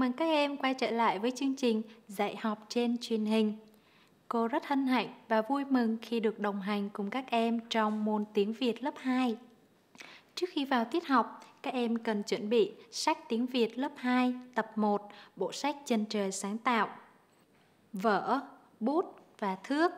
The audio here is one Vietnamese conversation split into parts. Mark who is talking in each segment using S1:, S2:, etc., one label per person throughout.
S1: mừng các em quay trở lại với chương trình dạy học trên truyền hình. Cô rất hân hạnh và vui mừng khi được đồng hành cùng các em trong môn tiếng Việt lớp 2. Trước khi vào tiết học, các em cần chuẩn bị sách tiếng Việt lớp 2 tập 1, bộ sách Chân trời sáng tạo, vở, bút và thước.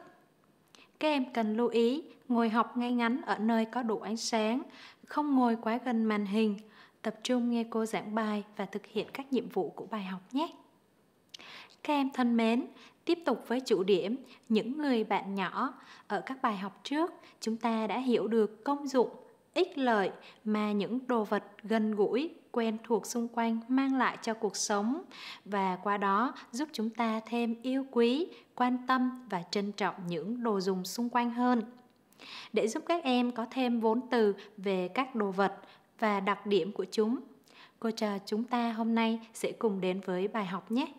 S1: Các em cần lưu ý ngồi học ngay ngắn ở nơi có đủ ánh sáng, không ngồi quá gần màn hình, Tập trung nghe cô giảng bài và thực hiện các nhiệm vụ của bài học nhé. Các em thân mến, tiếp tục với chủ điểm những người bạn nhỏ. Ở các bài học trước, chúng ta đã hiểu được công dụng, ích lợi mà những đồ vật gần gũi, quen thuộc xung quanh mang lại cho cuộc sống và qua đó giúp chúng ta thêm yêu quý, quan tâm và trân trọng những đồ dùng xung quanh hơn. Để giúp các em có thêm vốn từ về các đồ vật và đặc điểm của chúng. Cô trò chúng ta hôm nay sẽ cùng đến với bài học nhé.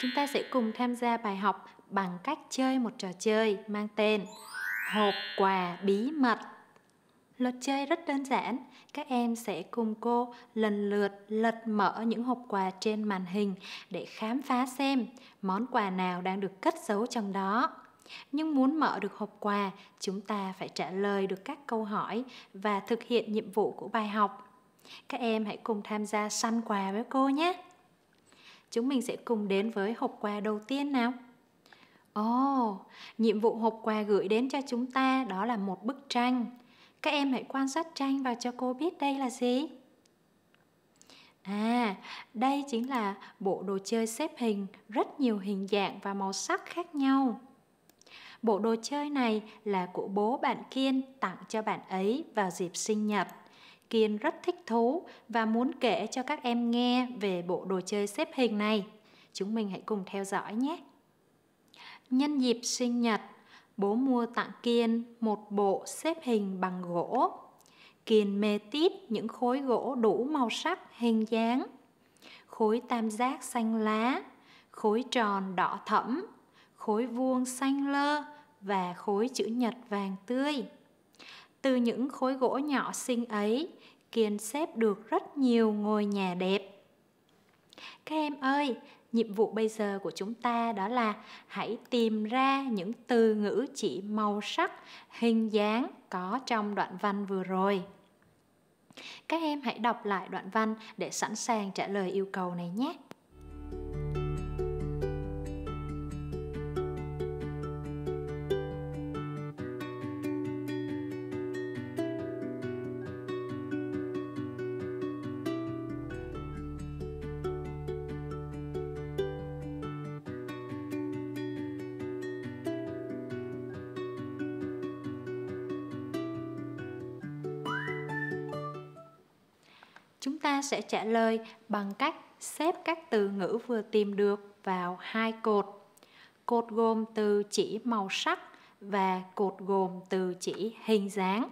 S1: Chúng ta sẽ cùng tham gia bài học bằng cách chơi một trò chơi mang tên Hộp quà bí mật. Luật chơi rất đơn giản, các em sẽ cùng cô lần lượt lật mở những hộp quà trên màn hình để khám phá xem món quà nào đang được cất giấu trong đó nhưng muốn mở được hộp quà chúng ta phải trả lời được các câu hỏi và thực hiện nhiệm vụ của bài học các em hãy cùng tham gia săn quà với cô nhé chúng mình sẽ cùng đến với hộp quà đầu tiên nào ồ oh, nhiệm vụ hộp quà gửi đến cho chúng ta đó là một bức tranh các em hãy quan sát tranh và cho cô biết đây là gì À, đây chính là bộ đồ chơi xếp hình rất nhiều hình dạng và màu sắc khác nhau. Bộ đồ chơi này là của bố bạn Kiên tặng cho bạn ấy vào dịp sinh nhật. Kiên rất thích thú và muốn kể cho các em nghe về bộ đồ chơi xếp hình này. Chúng mình hãy cùng theo dõi nhé. Nhân dịp sinh nhật, bố mua tặng Kiên một bộ xếp hình bằng gỗ. Kiên mê tít những khối gỗ đủ màu sắc, hình dáng. Khối tam giác xanh lá, khối tròn đỏ thẫm, khối vuông xanh lơ và khối chữ nhật vàng tươi. Từ những khối gỗ nhỏ xinh ấy, Kiên xếp được rất nhiều ngôi nhà đẹp. Các em ơi, nhiệm vụ bây giờ của chúng ta đó là hãy tìm ra những từ ngữ chỉ màu sắc, hình dáng có trong đoạn văn vừa rồi. Các em hãy đọc lại đoạn văn để sẵn sàng trả lời yêu cầu này nhé. sẽ trả lời bằng cách xếp các từ ngữ vừa tìm được vào hai cột. Cột gồm từ chỉ màu sắc và cột gồm từ chỉ hình dáng.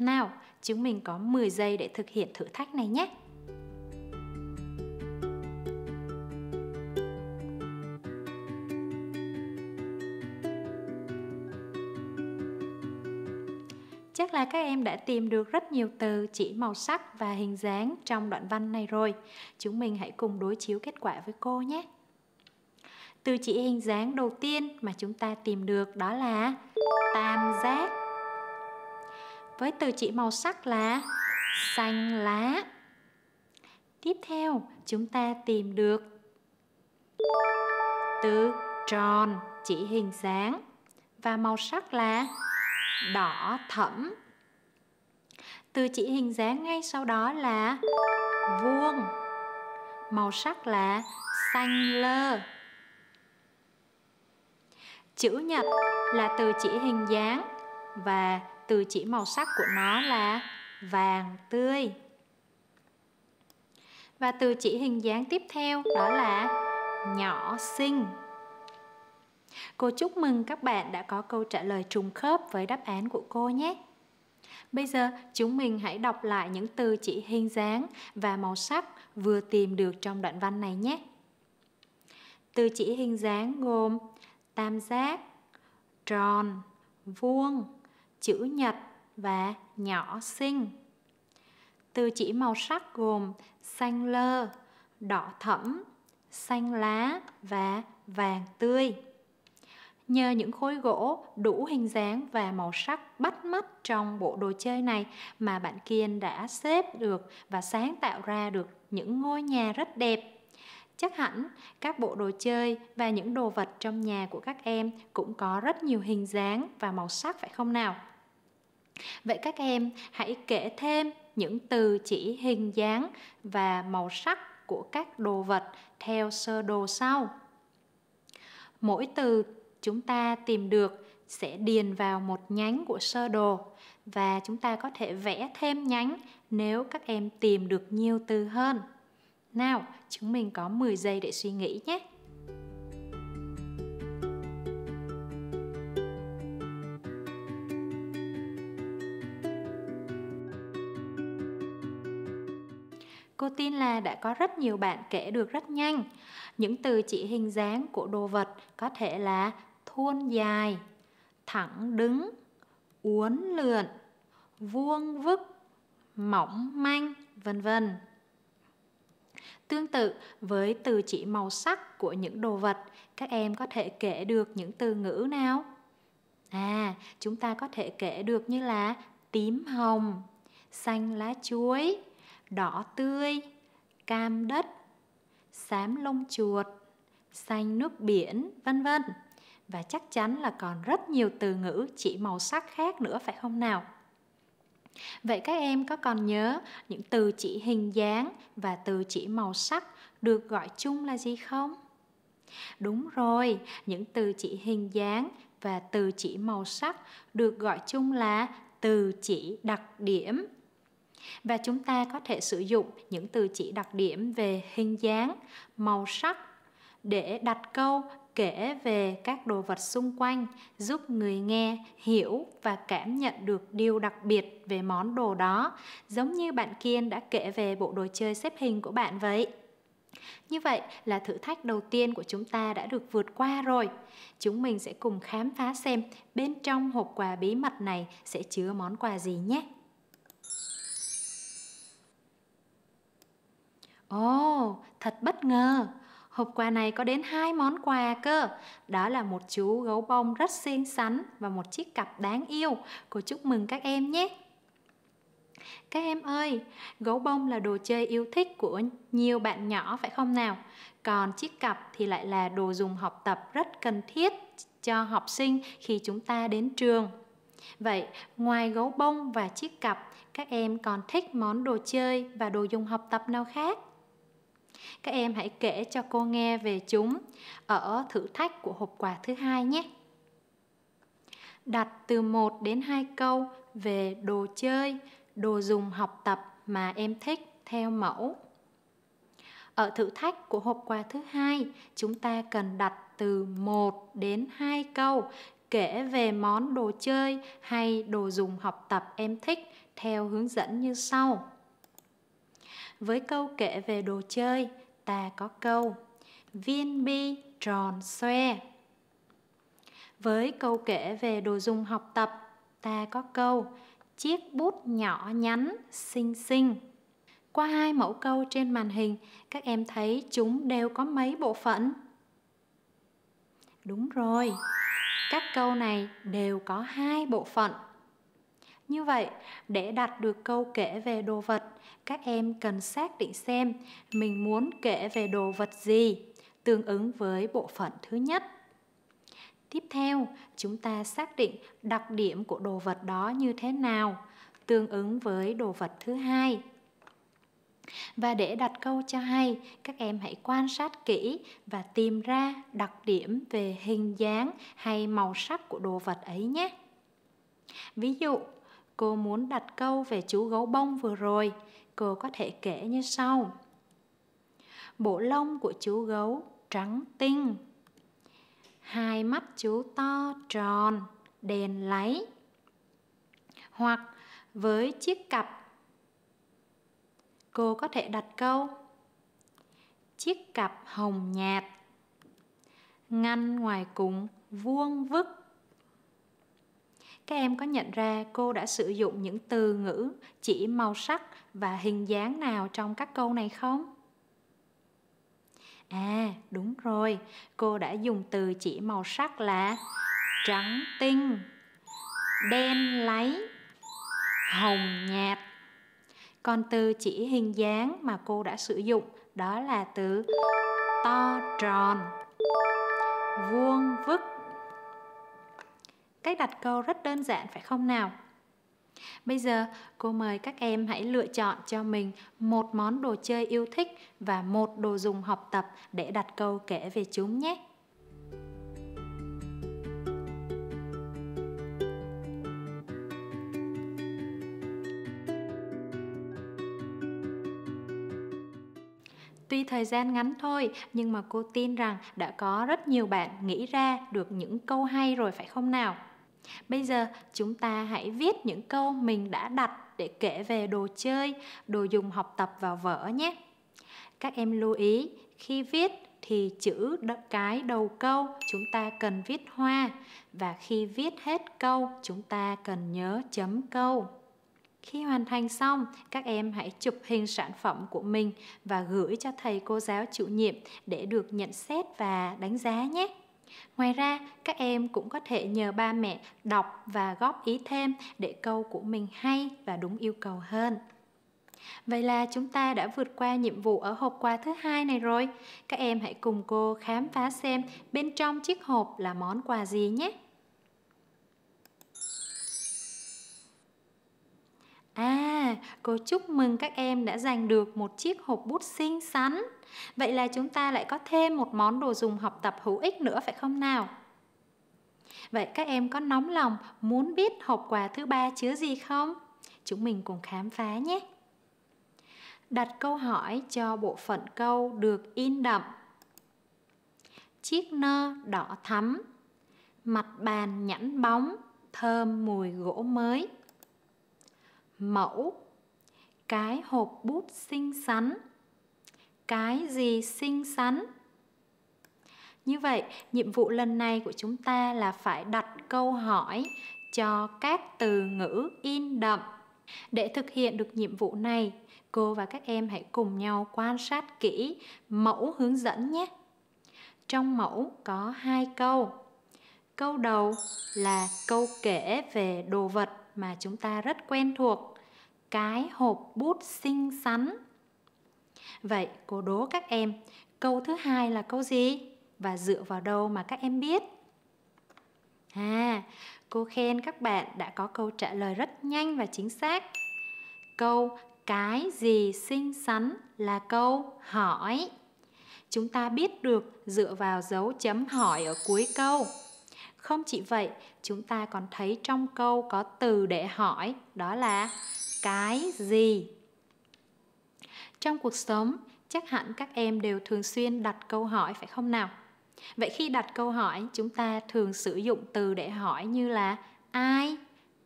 S1: Nào, chúng mình có 10 giây để thực hiện thử thách này nhé. chắc là các em đã tìm được rất nhiều từ chỉ màu sắc và hình dáng trong đoạn văn này rồi. Chúng mình hãy cùng đối chiếu kết quả với cô nhé. Từ chỉ hình dáng đầu tiên mà chúng ta tìm được đó là tam giác. Với từ chỉ màu sắc là xanh lá. Tiếp theo, chúng ta tìm được từ tròn chỉ hình dáng và màu sắc là đỏ thẫm từ chỉ hình dáng ngay sau đó là vuông màu sắc là xanh lơ chữ nhật là từ chỉ hình dáng và từ chỉ màu sắc của nó là vàng tươi và từ chỉ hình dáng tiếp theo đó là nhỏ xinh Cô chúc mừng các bạn đã có câu trả lời trùng khớp với đáp án của cô nhé. Bây giờ chúng mình hãy đọc lại những từ chỉ hình dáng và màu sắc vừa tìm được trong đoạn văn này nhé. Từ chỉ hình dáng gồm tam giác, tròn, vuông, chữ nhật và nhỏ xinh. Từ chỉ màu sắc gồm xanh lơ, đỏ thẫm, xanh lá và vàng tươi. Nhờ những khối gỗ đủ hình dáng và màu sắc bắt mắt trong bộ đồ chơi này mà bạn Kiên đã xếp được và sáng tạo ra được những ngôi nhà rất đẹp. Chắc hẳn các bộ đồ chơi và những đồ vật trong nhà của các em cũng có rất nhiều hình dáng và màu sắc phải không nào? Vậy các em hãy kể thêm những từ chỉ hình dáng và màu sắc của các đồ vật theo sơ đồ sau. Mỗi từ chúng ta tìm được sẽ điền vào một nhánh của sơ đồ và chúng ta có thể vẽ thêm nhánh nếu các em tìm được nhiều từ hơn. Nào, chúng mình có 10 giây để suy nghĩ nhé. Cô tin là đã có rất nhiều bạn kể được rất nhanh. Những từ chỉ hình dáng của đồ vật có thể là thuôn dài thẳng đứng uốn lượn vuông vức mỏng manh vân vân tương tự với từ chỉ màu sắc của những đồ vật các em có thể kể được những từ ngữ nào à chúng ta có thể kể được như là tím hồng xanh lá chuối đỏ tươi cam đất xám lông chuột xanh nước biển vân vân và chắc chắn là còn rất nhiều từ ngữ chỉ màu sắc khác nữa phải không nào? Vậy các em có còn nhớ những từ chỉ hình dáng và từ chỉ màu sắc được gọi chung là gì không? Đúng rồi, những từ chỉ hình dáng và từ chỉ màu sắc được gọi chung là từ chỉ đặc điểm và chúng ta có thể sử dụng những từ chỉ đặc điểm về hình dáng màu sắc để đặt câu kể về các đồ vật xung quanh giúp người nghe hiểu và cảm nhận được điều đặc biệt về món đồ đó giống như bạn kiên đã kể về bộ đồ chơi xếp hình của bạn vậy như vậy là thử thách đầu tiên của chúng ta đã được vượt qua rồi chúng mình sẽ cùng khám phá xem bên trong hộp quà bí mật này sẽ chứa món quà gì nhé ồ oh, thật bất ngờ Hộp quà này có đến hai món quà cơ. Đó là một chú gấu bông rất xinh xắn và một chiếc cặp đáng yêu. Cô chúc mừng các em nhé. Các em ơi, gấu bông là đồ chơi yêu thích của nhiều bạn nhỏ phải không nào? Còn chiếc cặp thì lại là đồ dùng học tập rất cần thiết cho học sinh khi chúng ta đến trường. Vậy, ngoài gấu bông và chiếc cặp, các em còn thích món đồ chơi và đồ dùng học tập nào khác? Các em hãy kể cho cô nghe về chúng ở thử thách của hộp quà thứ hai nhé. Đặt từ 1 đến 2 câu về đồ chơi, đồ dùng học tập mà em thích theo mẫu. Ở thử thách của hộp quà thứ hai, chúng ta cần đặt từ 1 đến 2 câu kể về món đồ chơi hay đồ dùng học tập em thích theo hướng dẫn như sau với câu kể về đồ chơi ta có câu viên bi tròn xoe với câu kể về đồ dùng học tập ta có câu chiếc bút nhỏ nhắn xinh xinh qua hai mẫu câu trên màn hình các em thấy chúng đều có mấy bộ phận đúng rồi các câu này đều có hai bộ phận như vậy, để đặt được câu kể về đồ vật, các em cần xác định xem mình muốn kể về đồ vật gì, tương ứng với bộ phận thứ nhất. Tiếp theo, chúng ta xác định đặc điểm của đồ vật đó như thế nào, tương ứng với đồ vật thứ hai. Và để đặt câu cho hay, các em hãy quan sát kỹ và tìm ra đặc điểm về hình dáng hay màu sắc của đồ vật ấy nhé. Ví dụ, Cô muốn đặt câu về chú gấu bông vừa rồi, cô có thể kể như sau. Bộ lông của chú gấu trắng tinh. Hai mắt chú to tròn, đèn láy. Hoặc với chiếc cặp. Cô có thể đặt câu chiếc cặp hồng nhạt ngăn ngoài cùng vuông vức các em có nhận ra cô đã sử dụng những từ ngữ chỉ màu sắc và hình dáng nào trong các câu này không à đúng rồi cô đã dùng từ chỉ màu sắc là trắng tinh đen láy hồng nhạt còn từ chỉ hình dáng mà cô đã sử dụng đó là từ to tròn vuông vức Cách đặt câu rất đơn giản phải không nào? Bây giờ, cô mời các em hãy lựa chọn cho mình một món đồ chơi yêu thích và một đồ dùng học tập để đặt câu kể về chúng nhé. Tuy thời gian ngắn thôi, nhưng mà cô tin rằng đã có rất nhiều bạn nghĩ ra được những câu hay rồi phải không nào? Bây giờ chúng ta hãy viết những câu mình đã đặt để kể về đồ chơi, đồ dùng học tập vào vở nhé. Các em lưu ý khi viết thì chữ cái đầu câu chúng ta cần viết hoa và khi viết hết câu chúng ta cần nhớ chấm câu. Khi hoàn thành xong, các em hãy chụp hình sản phẩm của mình và gửi cho thầy cô giáo chủ nhiệm để được nhận xét và đánh giá nhé. Ngoài ra, các em cũng có thể nhờ ba mẹ đọc và góp ý thêm để câu của mình hay và đúng yêu cầu hơn. Vậy là chúng ta đã vượt qua nhiệm vụ ở hộp quà thứ hai này rồi. Các em hãy cùng cô khám phá xem bên trong chiếc hộp là món quà gì nhé. À, cô chúc mừng các em đã giành được một chiếc hộp bút xinh xắn. Vậy là chúng ta lại có thêm một món đồ dùng học tập hữu ích nữa phải không nào? Vậy các em có nóng lòng muốn biết hộp quà thứ ba chứa gì không? Chúng mình cùng khám phá nhé. Đặt câu hỏi cho bộ phận câu được in đậm. Chiếc nơ đỏ thắm, mặt bàn nhẵn bóng, thơm mùi gỗ mới. Mẫu, cái hộp bút xinh xắn, cái gì xinh xắn như vậy nhiệm vụ lần này của chúng ta là phải đặt câu hỏi cho các từ ngữ in đậm để thực hiện được nhiệm vụ này cô và các em hãy cùng nhau quan sát kỹ mẫu hướng dẫn nhé trong mẫu có hai câu câu đầu là câu kể về đồ vật mà chúng ta rất quen thuộc cái hộp bút xinh xắn Vậy cô đố các em, câu thứ hai là câu gì? Và dựa vào đâu mà các em biết? À, cô khen các bạn đã có câu trả lời rất nhanh và chính xác. Câu cái gì xinh xắn là câu hỏi. Chúng ta biết được dựa vào dấu chấm hỏi ở cuối câu. Không chỉ vậy, chúng ta còn thấy trong câu có từ để hỏi, đó là cái gì trong cuộc sống, chắc hẳn các em đều thường xuyên đặt câu hỏi phải không nào? Vậy khi đặt câu hỏi, chúng ta thường sử dụng từ để hỏi như là ai,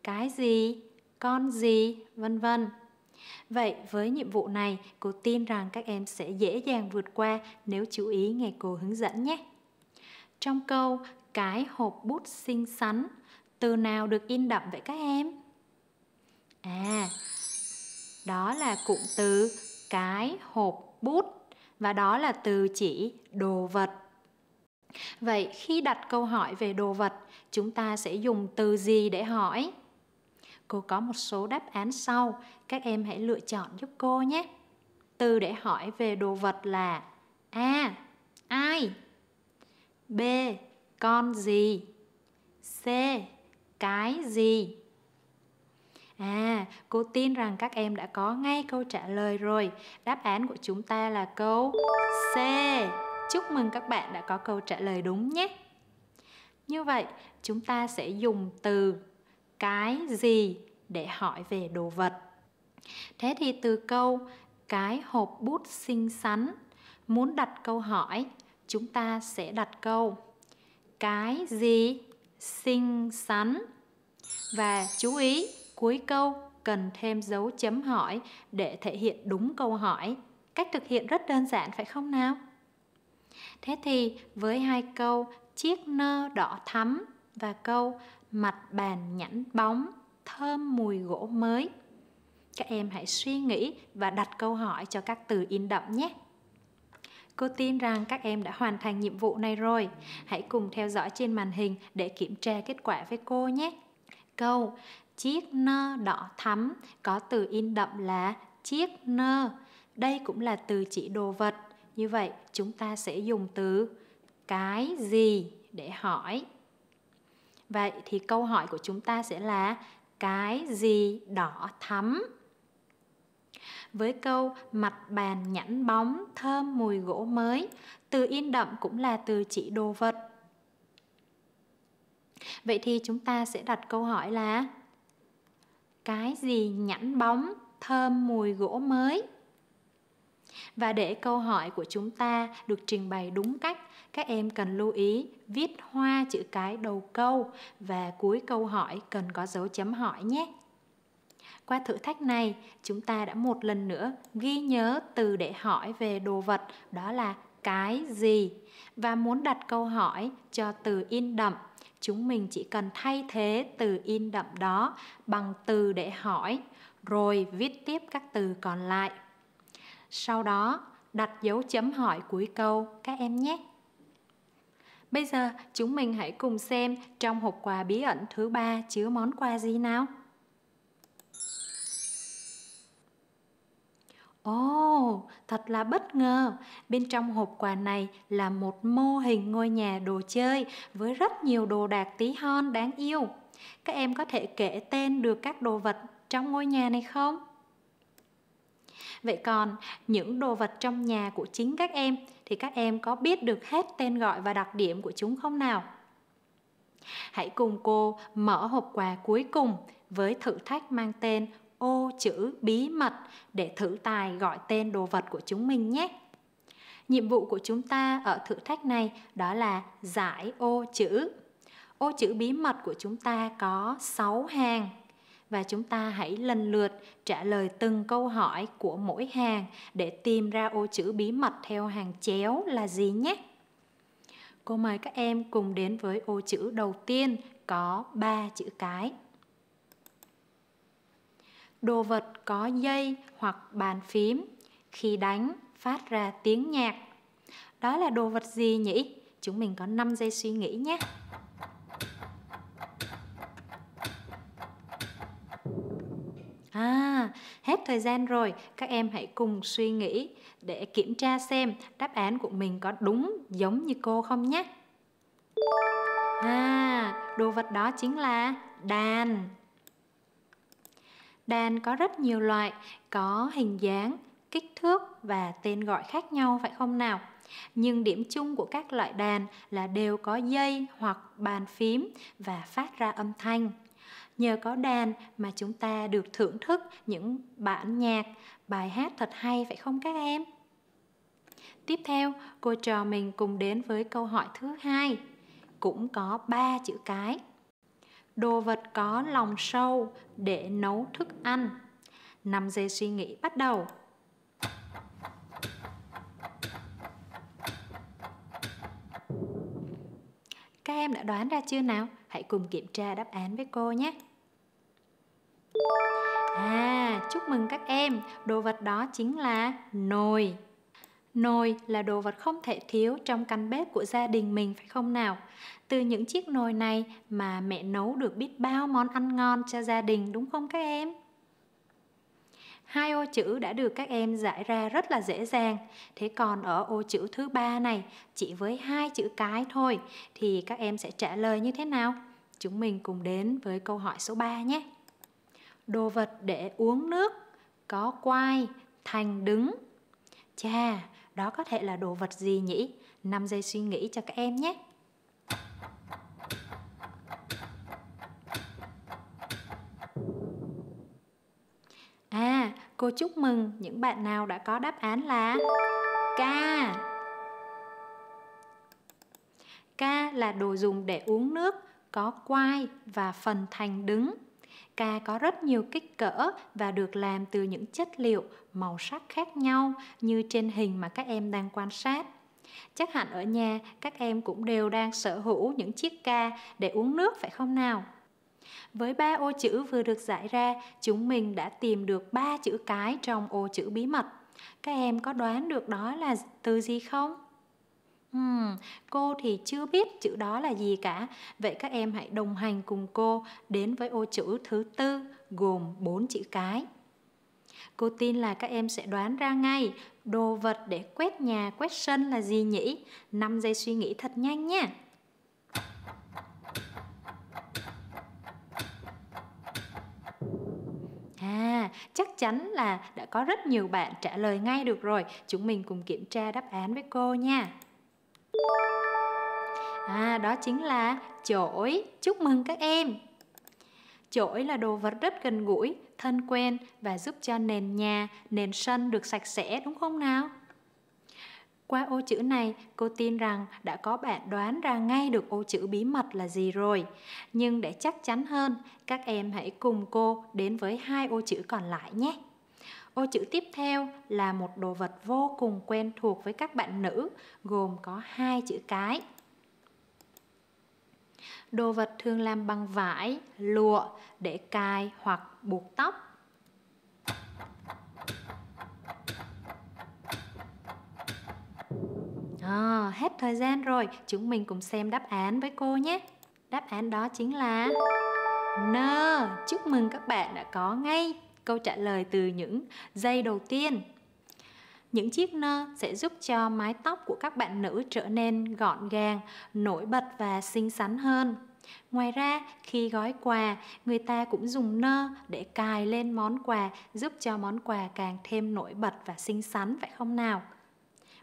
S1: cái gì, con gì, vân vân. Vậy với nhiệm vụ này, cô tin rằng các em sẽ dễ dàng vượt qua nếu chú ý nghe cô hướng dẫn nhé. Trong câu cái hộp bút xinh xắn, từ nào được in đậm vậy các em? À, đó là cụm từ cái, hộp, bút và đó là từ chỉ đồ vật. Vậy khi đặt câu hỏi về đồ vật, chúng ta sẽ dùng từ gì để hỏi? Cô có một số đáp án sau, các em hãy lựa chọn giúp cô nhé. Từ để hỏi về đồ vật là A. Ai? B. Con gì? C. Cái gì? À, cô tin rằng các em đã có ngay câu trả lời rồi. Đáp án của chúng ta là câu C. Chúc mừng các bạn đã có câu trả lời đúng nhé. Như vậy, chúng ta sẽ dùng từ cái gì để hỏi về đồ vật. Thế thì từ câu cái hộp bút xinh xắn muốn đặt câu hỏi, chúng ta sẽ đặt câu cái gì xinh xắn và chú ý Cuối câu cần thêm dấu chấm hỏi để thể hiện đúng câu hỏi. Cách thực hiện rất đơn giản phải không nào? Thế thì với hai câu chiếc nơ đỏ thắm và câu mặt bàn nhẵn bóng thơm mùi gỗ mới các em hãy suy nghĩ và đặt câu hỏi cho các từ in đậm nhé cô tin rằng các em đã hoàn thành nhiệm vụ này rồi hãy cùng theo dõi trên màn hình để kiểm tra kết quả với cô nhé câu chiếc nơ đỏ thắm có từ in đậm là chiếc nơ. Đây cũng là từ chỉ đồ vật. Như vậy chúng ta sẽ dùng từ cái gì để hỏi. Vậy thì câu hỏi của chúng ta sẽ là cái gì đỏ thắm? Với câu mặt bàn nhẵn bóng thơm mùi gỗ mới, từ in đậm cũng là từ chỉ đồ vật. Vậy thì chúng ta sẽ đặt câu hỏi là cái gì nhẵn bóng thơm mùi gỗ mới và để câu hỏi của chúng ta được trình bày đúng cách các em cần lưu ý viết hoa chữ cái đầu câu và cuối câu hỏi cần có dấu chấm hỏi nhé qua thử thách này chúng ta đã một lần nữa ghi nhớ từ để hỏi về đồ vật đó là cái gì và muốn đặt câu hỏi cho từ in đậm chúng mình chỉ cần thay thế từ in đậm đó bằng từ để hỏi rồi viết tiếp các từ còn lại sau đó đặt dấu chấm hỏi cuối câu các em nhé bây giờ chúng mình hãy cùng xem trong hộp quà bí ẩn thứ ba chứa món quà gì nào Ồ, oh, thật là bất ngờ. Bên trong hộp quà này là một mô hình ngôi nhà đồ chơi với rất nhiều đồ đạc tí hon đáng yêu. Các em có thể kể tên được các đồ vật trong ngôi nhà này không? Vậy còn những đồ vật trong nhà của chính các em thì các em có biết được hết tên gọi và đặc điểm của chúng không nào? Hãy cùng cô mở hộp quà cuối cùng với thử thách mang tên ô chữ bí mật để thử tài gọi tên đồ vật của chúng mình nhé. Nhiệm vụ của chúng ta ở thử thách này đó là giải ô chữ. Ô chữ bí mật của chúng ta có 6 hàng và chúng ta hãy lần lượt trả lời từng câu hỏi của mỗi hàng để tìm ra ô chữ bí mật theo hàng chéo là gì nhé. Cô mời các em cùng đến với ô chữ đầu tiên có 3 chữ cái đồ vật có dây hoặc bàn phím khi đánh phát ra tiếng nhạc. Đó là đồ vật gì nhỉ? Chúng mình có 5 giây suy nghĩ nhé. À, hết thời gian rồi, các em hãy cùng suy nghĩ để kiểm tra xem đáp án của mình có đúng giống như cô không nhé. À, đồ vật đó chính là đàn. Đàn có rất nhiều loại, có hình dáng, kích thước và tên gọi khác nhau phải không nào? Nhưng điểm chung của các loại đàn là đều có dây hoặc bàn phím và phát ra âm thanh. Nhờ có đàn mà chúng ta được thưởng thức những bản nhạc, bài hát thật hay phải không các em? Tiếp theo, cô trò mình cùng đến với câu hỏi thứ hai. Cũng có ba chữ cái đồ vật có lòng sâu để nấu thức ăn. 5 giây suy nghĩ bắt đầu. Các em đã đoán ra chưa nào? Hãy cùng kiểm tra đáp án với cô nhé. À, chúc mừng các em, đồ vật đó chính là nồi. Nồi là đồ vật không thể thiếu trong căn bếp của gia đình mình phải không nào? Từ những chiếc nồi này mà mẹ nấu được biết bao món ăn ngon cho gia đình đúng không các em? Hai ô chữ đã được các em giải ra rất là dễ dàng. Thế còn ở ô chữ thứ ba này, chỉ với hai chữ cái thôi thì các em sẽ trả lời như thế nào? Chúng mình cùng đến với câu hỏi số 3 nhé. Đồ vật để uống nước có quai, thành đứng. Chà, đó có thể là đồ vật gì nhỉ 5 giây suy nghĩ cho các em nhé à cô chúc mừng những bạn nào đã có đáp án là ca ca là đồ dùng để uống nước có quai và phần thành đứng ca có rất nhiều kích cỡ và được làm từ những chất liệu, màu sắc khác nhau như trên hình mà các em đang quan sát. Chắc hẳn ở nhà các em cũng đều đang sở hữu những chiếc ca để uống nước phải không nào? Với ba ô chữ vừa được giải ra, chúng mình đã tìm được ba chữ cái trong ô chữ bí mật. Các em có đoán được đó là từ gì không? Ừm, cô thì chưa biết chữ đó là gì cả. Vậy các em hãy đồng hành cùng cô đến với ô chữ thứ tư gồm bốn chữ cái. Cô tin là các em sẽ đoán ra ngay đồ vật để quét nhà, quét sân là gì nhỉ? 5 giây suy nghĩ thật nhanh nhé. À, chắc chắn là đã có rất nhiều bạn trả lời ngay được rồi. Chúng mình cùng kiểm tra đáp án với cô nha. À, đó chính là chổi. Chúc mừng các em! Chổi là đồ vật rất gần gũi, thân quen và giúp cho nền nhà, nền sân được sạch sẽ đúng không nào? Qua ô chữ này, cô tin rằng đã có bạn đoán ra ngay được ô chữ bí mật là gì rồi. Nhưng để chắc chắn hơn, các em hãy cùng cô đến với hai ô chữ còn lại nhé. Ô chữ tiếp theo là một đồ vật vô cùng quen thuộc với các bạn nữ, gồm có hai chữ cái. Đồ vật thường làm bằng vải, lụa để cài hoặc buộc tóc. À, hết thời gian rồi, chúng mình cùng xem đáp án với cô nhé. Đáp án đó chính là N. Chúc mừng các bạn đã có ngay câu trả lời từ những giây đầu tiên. Những chiếc nơ sẽ giúp cho mái tóc của các bạn nữ trở nên gọn gàng, nổi bật và xinh xắn hơn. Ngoài ra, khi gói quà, người ta cũng dùng nơ để cài lên món quà giúp cho món quà càng thêm nổi bật và xinh xắn phải không nào?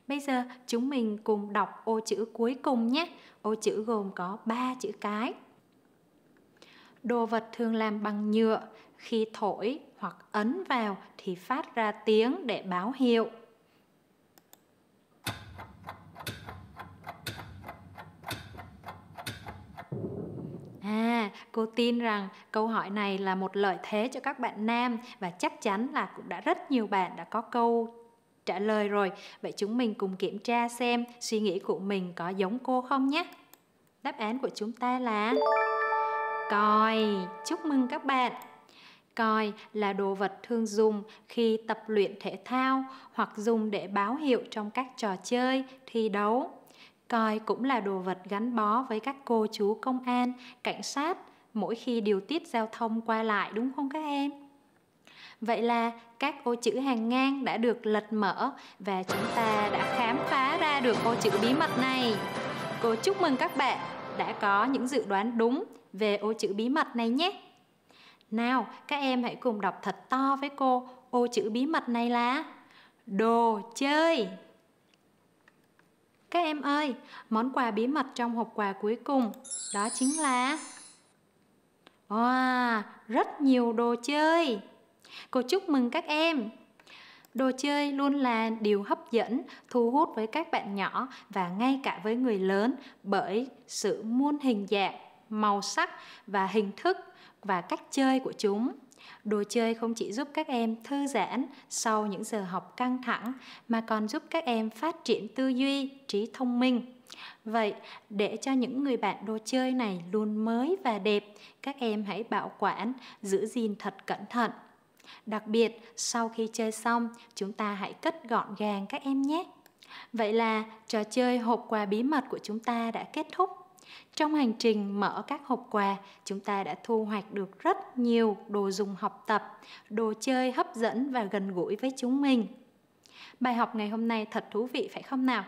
S1: Bây giờ chúng mình cùng đọc ô chữ cuối cùng nhé. Ô chữ gồm có 3 chữ cái. Đồ vật thường làm bằng nhựa, khi thổi hoặc ấn vào thì phát ra tiếng để báo hiệu. Cô tin rằng câu hỏi này là một lợi thế cho các bạn nam và chắc chắn là cũng đã rất nhiều bạn đã có câu trả lời rồi. Vậy chúng mình cùng kiểm tra xem suy nghĩ của mình có giống cô không nhé. Đáp án của chúng ta là còi. Chúc mừng các bạn. Còi là đồ vật thường dùng khi tập luyện thể thao hoặc dùng để báo hiệu trong các trò chơi, thi đấu. Còi cũng là đồ vật gắn bó với các cô chú công an, cảnh sát mỗi khi điều tiết giao thông qua lại đúng không các em? Vậy là các ô chữ hàng ngang đã được lật mở và chúng ta đã khám phá ra được ô chữ bí mật này. Cô chúc mừng các bạn đã có những dự đoán đúng về ô chữ bí mật này nhé. Nào, các em hãy cùng đọc thật to với cô ô chữ bí mật này là đồ chơi. Các em ơi, món quà bí mật trong hộp quà cuối cùng đó chính là Wow, rất nhiều đồ chơi. Cô chúc mừng các em. Đồ chơi luôn là điều hấp dẫn, thu hút với các bạn nhỏ và ngay cả với người lớn bởi sự muôn hình dạng, màu sắc và hình thức và cách chơi của chúng. Đồ chơi không chỉ giúp các em thư giãn sau những giờ học căng thẳng mà còn giúp các em phát triển tư duy, trí thông minh. Vậy, để cho những người bạn đồ chơi này luôn mới và đẹp, các em hãy bảo quản, giữ gìn thật cẩn thận. Đặc biệt, sau khi chơi xong, chúng ta hãy cất gọn gàng các em nhé. Vậy là trò chơi hộp quà bí mật của chúng ta đã kết thúc. Trong hành trình mở các hộp quà, chúng ta đã thu hoạch được rất nhiều đồ dùng học tập, đồ chơi hấp dẫn và gần gũi với chúng mình. Bài học ngày hôm nay thật thú vị phải không nào?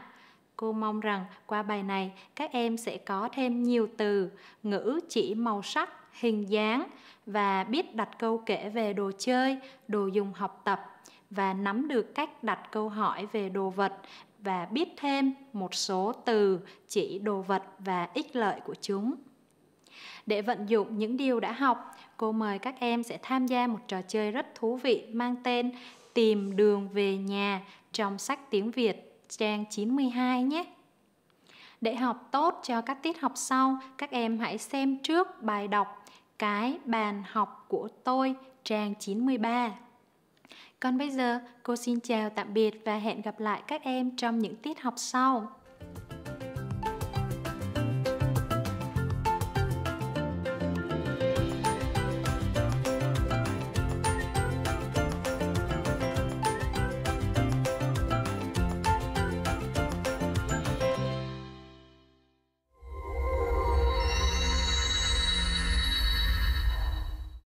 S1: Cô mong rằng qua bài này các em sẽ có thêm nhiều từ, ngữ chỉ màu sắc, hình dáng và biết đặt câu kể về đồ chơi, đồ dùng học tập và nắm được cách đặt câu hỏi về đồ vật và biết thêm một số từ chỉ đồ vật và ích lợi của chúng. Để vận dụng những điều đã học, cô mời các em sẽ tham gia một trò chơi rất thú vị mang tên Tìm đường về nhà trong sách tiếng Việt trang 92 nhé. Để học tốt cho các tiết học sau, các em hãy xem trước bài đọc Cái bàn học của tôi trang 93. Còn bây giờ, cô xin chào tạm biệt và hẹn gặp lại các em trong những tiết học sau.